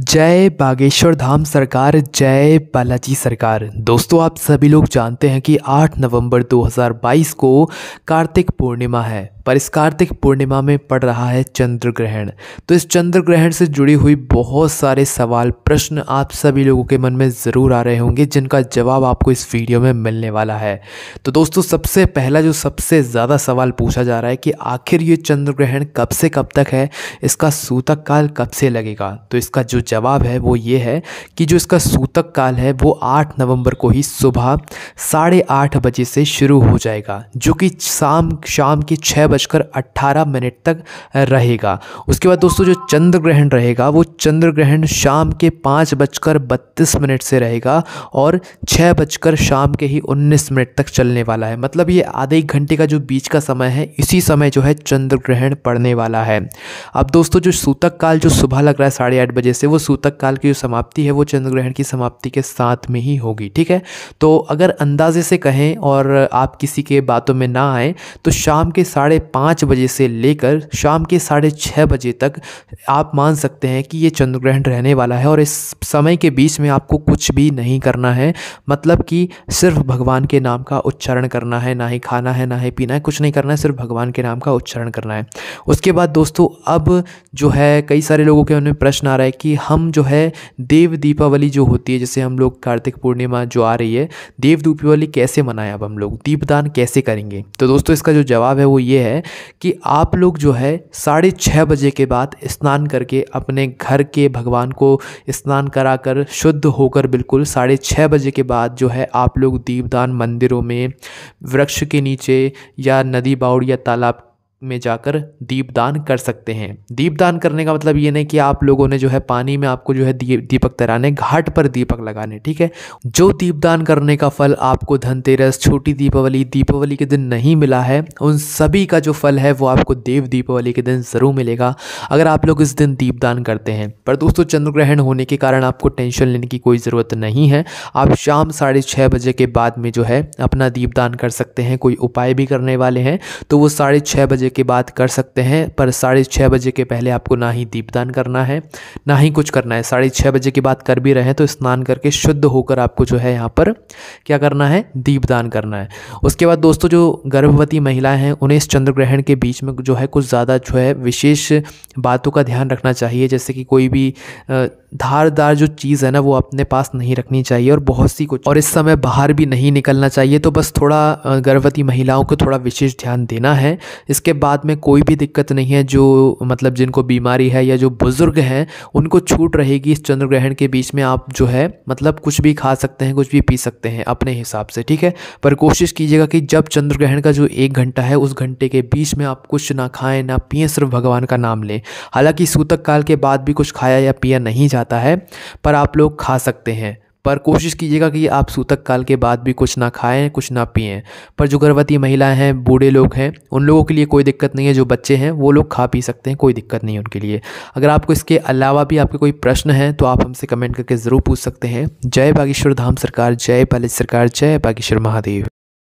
जय बागेश्वर धाम सरकार जय बालाजी सरकार दोस्तों आप सभी लोग जानते हैं कि 8 नवंबर 2022 को कार्तिक पूर्णिमा है पर इस कार्तिक पूर्णिमा में पड़ रहा है चंद्र ग्रहण तो इस चंद्र ग्रहण से जुड़ी हुई बहुत सारे सवाल प्रश्न आप सभी लोगों के मन में ज़रूर आ रहे होंगे जिनका जवाब आपको इस वीडियो में मिलने वाला है तो दोस्तों सबसे पहला जो सबसे ज़्यादा सवाल पूछा जा रहा है कि आखिर ये चंद्र ग्रहण कब से कब तक है इसका सूतक काल कब से लगेगा तो इसका जो जवाब है वो ये है कि जो इसका सूतक काल है वो आठ नवंबर को ही सुबह साढ़े आठ बजे से शुरू हो जाएगा जो कि शाम शाम के छः बजकर अट्ठारह मिनट तक रहेगा उसके बाद दोस्तों जो चंद्र ग्रहण रहेगा वो चंद्र ग्रहण शाम के पाँच बजकर बत्तीस मिनट से रहेगा और छः बजकर शाम के ही उन्नीस मिनट तक चलने वाला है मतलब ये आधे एक घंटे का जो बीच का समय है इसी समय जो है चंद्र ग्रहण पड़ने वाला है अब दोस्तों जो सूतक काल जो सुबह लग रहा है साढ़े आठ बजे से वो सूतक काल की जो समाप्ति है वो चंद्र ग्रहण की समाप्ति के साथ में ही होगी ठीक है तो अगर अंदाजे से कहें और आप किसी के बातों में ना आए तो शाम के साढ़े पाँच बजे से लेकर शाम के साढ़े छः बजे तक आप मान सकते हैं कि ये चंद्र ग्रहण रहने वाला है और इस समय के बीच में आपको कुछ भी नहीं करना है मतलब कि सिर्फ भगवान के नाम का उच्चारण करना है ना ही खाना है ना ही पीना है कुछ नहीं करना है सिर्फ भगवान के नाम का उच्चारण करना है उसके बाद दोस्तों अब जो है कई सारे लोगों के उनमें प्रश्न आ रहा है कि हम जो है देव दीपावली जो होती है जैसे हम लोग कार्तिक पूर्णिमा जो आ रही है देव दीपावली कैसे मनाएं अब हम लोग दीपदान कैसे करेंगे तो दोस्तों इसका जो जवाब है वो ये है कि आप लोग जो है साढ़े छः बजे के बाद स्नान करके अपने घर के भगवान को स्नान करा कर शुद्ध होकर बिल्कुल साढ़े छः बजे के बाद जो है आप लोग दीपदान मंदिरों में वृक्ष के नीचे या नदी बाउड़ या तालाब में जाकर दीपदान कर सकते हैं दीपदान करने का मतलब ये नहीं कि आप लोगों ने जो है पानी में आपको जो है दीपक तराने घाट पर दीपक लगाने ठीक है जो दीपदान करने का फल आपको धनतेरस छोटी दीपावली दीपावली के दिन नहीं मिला है उन सभी का जो फल है वो आपको देव दीपावली के दिन ज़रूर मिलेगा अगर आप लोग इस दिन दीपदान करते हैं पर दोस्तों चंद्र ग्रहण होने के कारण आपको टेंशन लेने की कोई ज़रूरत नहीं है आप शाम साढ़े छः बजे के बाद में जो है अपना दीपदान कर सकते हैं कोई उपाय भी करने वाले हैं तो वो साढ़े छः बजे बजे के बाद कर सकते हैं पर साढ़े छः बजे के पहले आपको ना ही दीपदान करना है ना ही कुछ करना है साढ़े छः बजे के बाद कर भी रहे हैं तो स्नान करके शुद्ध होकर आपको जो है यहाँ पर क्या करना है दीपदान करना है उसके बाद दोस्तों जो गर्भवती महिलाएं हैं उन्हें इस चंद्र ग्रहण के बीच में जो है कुछ ज़्यादा जो है विशेष बातों का ध्यान रखना चाहिए जैसे कि कोई भी धारदार जो चीज़ है ना वो अपने पास नहीं रखनी चाहिए और बहुत सी कुछ और इस समय बाहर भी नहीं निकलना चाहिए तो बस थोड़ा गर्भवती महिलाओं को थोड़ा विशेष ध्यान देना है इसके बाद में कोई भी दिक्कत नहीं है जो मतलब जिनको बीमारी है या जो बुज़ुर्ग हैं उनको छूट रहेगी इस चंद्र ग्रहण के बीच में आप जो है मतलब कुछ भी खा सकते हैं कुछ भी पी सकते हैं अपने हिसाब से ठीक है पर कोशिश कीजिएगा कि जब चंद्र ग्रहण का जो एक घंटा है उस घंटे के बीच में आप कुछ ना खाएं ना पिए सिर्फ भगवान का नाम लें हालांकि सूतक काल के बाद भी कुछ खाया या पिया नहीं जाता है पर आप लोग खा सकते हैं पर कोशिश कीजिएगा कि आप सूतक काल के बाद भी कुछ ना खाएं कुछ ना पिएं पर जो गर्भवती महिलाएं हैं बूढ़े लोग हैं उन लोगों के लिए कोई दिक्कत नहीं है जो बच्चे हैं वो लोग खा पी सकते हैं कोई दिक्कत नहीं है उनके लिए अगर आपको इसके अलावा भी आपके कोई प्रश्न है तो आप हमसे कमेंट करके ज़रूर पूछ सकते हैं जय बागेश्वर धाम सरकार जय पैलेस सरकार जय बागेश्वर महादेव